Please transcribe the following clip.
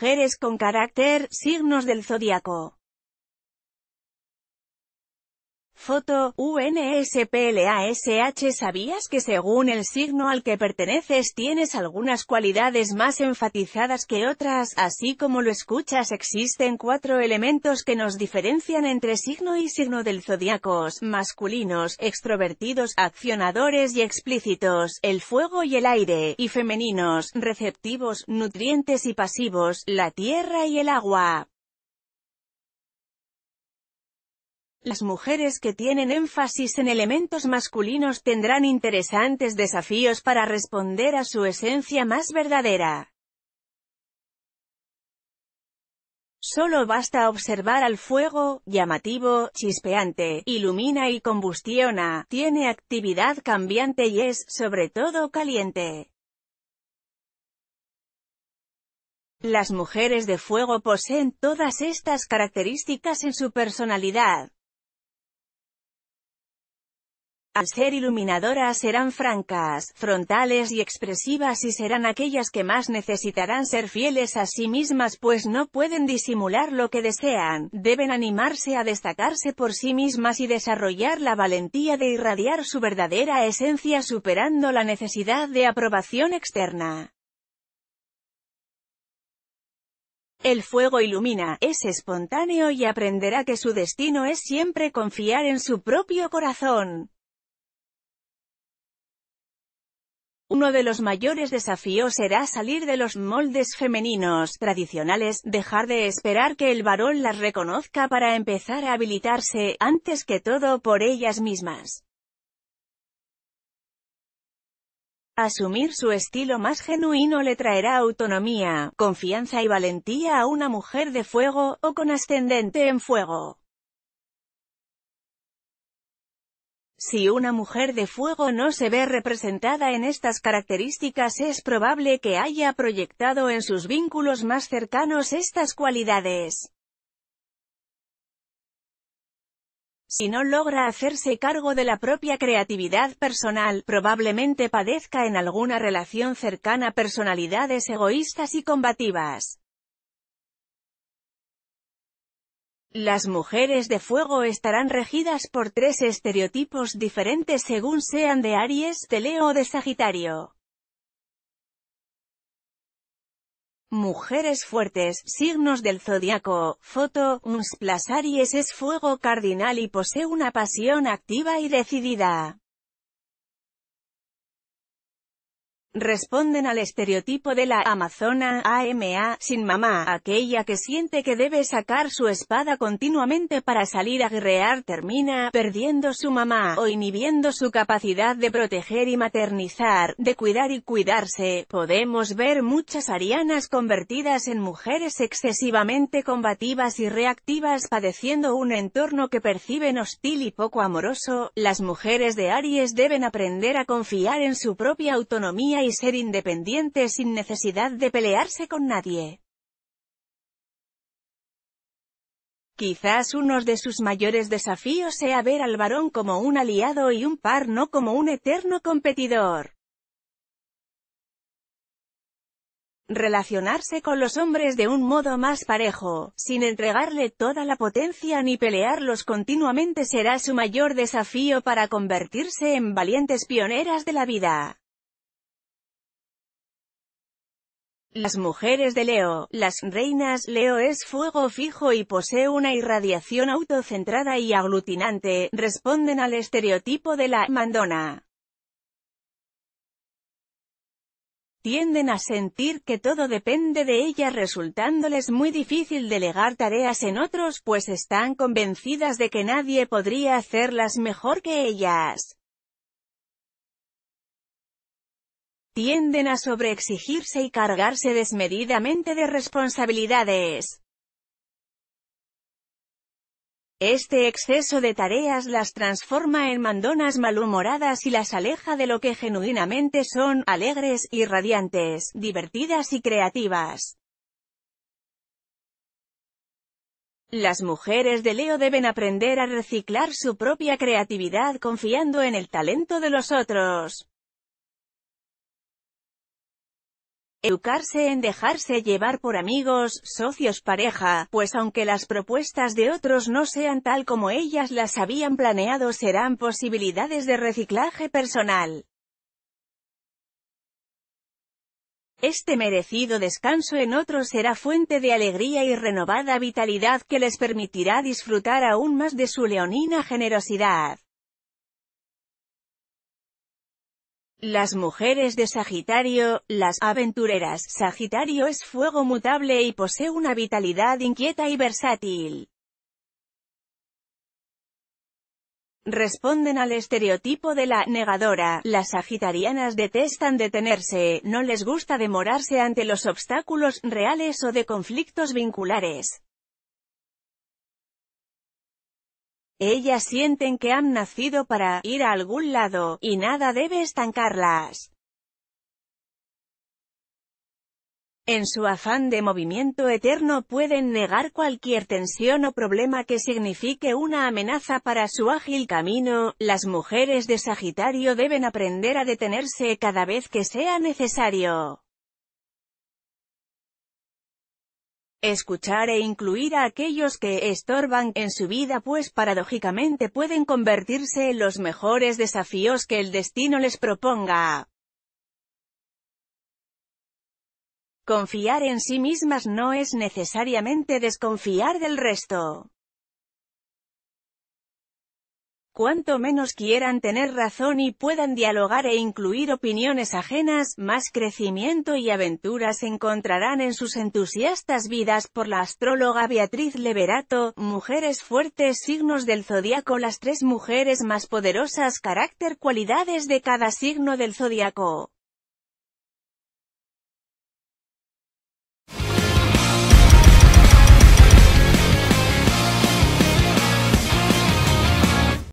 mujeres con carácter, signos del zodiaco. Foto, UNSPLASH ¿Sabías que según el signo al que perteneces tienes algunas cualidades más enfatizadas que otras? Así como lo escuchas existen cuatro elementos que nos diferencian entre signo y signo del zodiaco: masculinos, extrovertidos, accionadores y explícitos, el fuego y el aire, y femeninos, receptivos, nutrientes y pasivos, la tierra y el agua. Las mujeres que tienen énfasis en elementos masculinos tendrán interesantes desafíos para responder a su esencia más verdadera. Solo basta observar al fuego, llamativo, chispeante, ilumina y combustiona, tiene actividad cambiante y es, sobre todo, caliente. Las mujeres de fuego poseen todas estas características en su personalidad. Al ser iluminadoras serán francas, frontales y expresivas y serán aquellas que más necesitarán ser fieles a sí mismas pues no pueden disimular lo que desean, deben animarse a destacarse por sí mismas y desarrollar la valentía de irradiar su verdadera esencia superando la necesidad de aprobación externa. El fuego ilumina, es espontáneo y aprenderá que su destino es siempre confiar en su propio corazón. Uno de los mayores desafíos será salir de los moldes femeninos tradicionales, dejar de esperar que el varón las reconozca para empezar a habilitarse, antes que todo por ellas mismas. Asumir su estilo más genuino le traerá autonomía, confianza y valentía a una mujer de fuego, o con ascendente en fuego. Si una mujer de fuego no se ve representada en estas características es probable que haya proyectado en sus vínculos más cercanos estas cualidades. Si no logra hacerse cargo de la propia creatividad personal, probablemente padezca en alguna relación cercana personalidades egoístas y combativas. Las mujeres de fuego estarán regidas por tres estereotipos diferentes según sean de Aries, Teleo o de Sagitario. Mujeres fuertes, signos del zodiaco, foto, Unsplash Aries es fuego cardinal y posee una pasión activa y decidida. responden al estereotipo de la Amazona, AMA, sin mamá, aquella que siente que debe sacar su espada continuamente para salir a guerrear termina, perdiendo su mamá, o inhibiendo su capacidad de proteger y maternizar, de cuidar y cuidarse. Podemos ver muchas arianas convertidas en mujeres excesivamente combativas y reactivas padeciendo un entorno que perciben hostil y poco amoroso, las mujeres de Aries deben aprender a confiar en su propia autonomía y y ser independiente sin necesidad de pelearse con nadie. Quizás uno de sus mayores desafíos sea ver al varón como un aliado y un par no como un eterno competidor. Relacionarse con los hombres de un modo más parejo, sin entregarle toda la potencia ni pelearlos continuamente será su mayor desafío para convertirse en valientes pioneras de la vida. Las mujeres de Leo, las reinas Leo es fuego fijo y posee una irradiación autocentrada y aglutinante, responden al estereotipo de la mandona. Tienden a sentir que todo depende de ellas resultándoles muy difícil delegar tareas en otros pues están convencidas de que nadie podría hacerlas mejor que ellas. tienden a sobreexigirse y cargarse desmedidamente de responsabilidades. Este exceso de tareas las transforma en mandonas malhumoradas y las aleja de lo que genuinamente son, alegres y radiantes, divertidas y creativas. Las mujeres de Leo deben aprender a reciclar su propia creatividad confiando en el talento de los otros. Educarse en dejarse llevar por amigos, socios, pareja, pues aunque las propuestas de otros no sean tal como ellas las habían planeado serán posibilidades de reciclaje personal. Este merecido descanso en otros será fuente de alegría y renovada vitalidad que les permitirá disfrutar aún más de su leonina generosidad. Las mujeres de Sagitario, las aventureras. Sagitario es fuego mutable y posee una vitalidad inquieta y versátil. Responden al estereotipo de la negadora. Las sagitarianas detestan detenerse, no les gusta demorarse ante los obstáculos reales o de conflictos vinculares. Ellas sienten que han nacido para ir a algún lado, y nada debe estancarlas. En su afán de movimiento eterno pueden negar cualquier tensión o problema que signifique una amenaza para su ágil camino, las mujeres de Sagitario deben aprender a detenerse cada vez que sea necesario. escuchar e incluir a aquellos que estorban en su vida pues paradójicamente pueden convertirse en los mejores desafíos que el destino les proponga. Confiar en sí mismas no es necesariamente desconfiar del resto. Cuanto menos quieran tener razón y puedan dialogar e incluir opiniones ajenas, más crecimiento y aventuras encontrarán en sus entusiastas vidas por la astróloga Beatriz Leverato, Mujeres fuertes signos del zodiaco Las tres mujeres más poderosas carácter cualidades de cada signo del zodiaco.